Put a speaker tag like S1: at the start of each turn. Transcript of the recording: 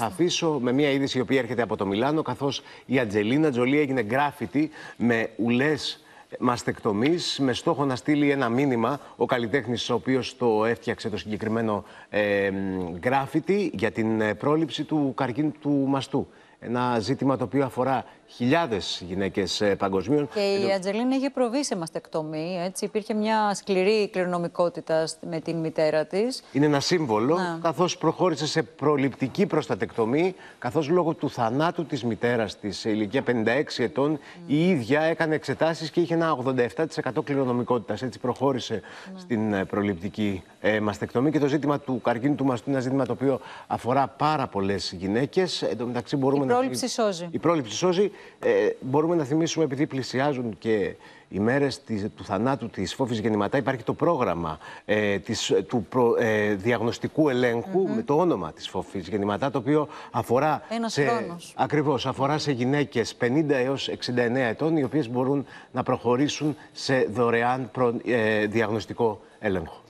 S1: Θα αφήσω με μια είδηση η οποία έρχεται από το Μιλάνο, καθώς η Αντζελίνα Τζολί έγινε γκράφιτι με ουλές μαστεκτομής, με στόχο να στείλει ένα μήνυμα. Ο καλλιτέχνης, ο οποίος το έφτιαξε το συγκεκριμένο ε, γκράφιτι, για την ε, πρόληψη του καρκίνου του μαστού. Ένα ζήτημα το οποίο αφορά χιλιάδες γυναίκες παγκοσμίω. Και
S2: η Αντζελίνα είχε προβεί σε μαστεκτομή. Έτσι. Υπήρχε μια σκληρή κληρονομικότητα με την μητέρα της.
S1: Είναι ένα σύμβολο, ναι. καθώς προχώρησε σε προληπτική προστατεκτομή, καθώς λόγω του θανάτου της μητέρας της σε ηλικία 56 ετών, η ίδια έκανε εξετάσεις και είχε ένα 87% κληρονομικότητας. Έτσι προχώρησε ναι. στην ε, προληπτική ε, μαστεκτομή. Και το ζήτημα του καρκίνου του μαστού είναι ένα ζήτημα το οποίο αφορά πάρα πολλές γυναίκες. εν τω μεταξύ μπορούμε πρόληψη σώζει. Η πρόληψη σώζει. Ε, μπορούμε να θυμίσουμε, επειδή πλησιάζουν και οι μέρες του θανάτου της φόφης γεννηματά, υπάρχει το πρόγραμμα ε, της, του ε, διαγνωστικού ελέγχου με το όνομα της φόφης γεννηματά, το οποίο αφορά. Ένας χρόνος. Ακριβώς. Αφορά σε γυναίκες 50 έω 69 ετών, οι οποίες μπορούν να προχωρήσουν σε δωρεάν ε, διαγνωστικό έλεγχο.